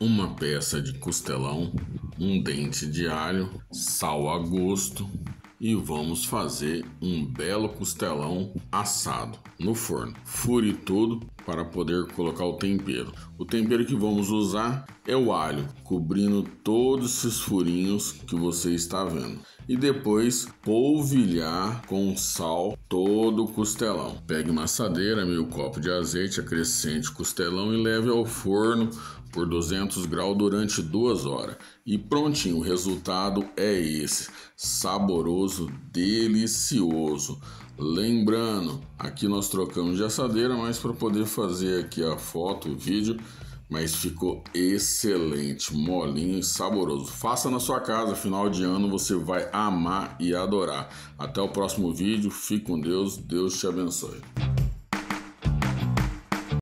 uma peça de costelão, um dente de alho, sal a gosto e vamos fazer um belo costelão assado no forno. Fure tudo para poder colocar o tempero. O tempero que vamos usar é o alho, cobrindo todos esses furinhos que você está vendo. E depois polvilhar com sal todo o costelão. Pegue uma assadeira, meio copo de azeite, acrescente o costelão e leve ao forno por 200 graus durante duas horas. E prontinho, o resultado é esse: saboroso, delicioso. Lembrando, aqui nós trocamos de assadeira, mas para poder fazer aqui a foto, o vídeo, mas ficou excelente, molinho e saboroso. Faça na sua casa, final de ano você vai amar e adorar. Até o próximo vídeo, fique com Deus, Deus te abençoe.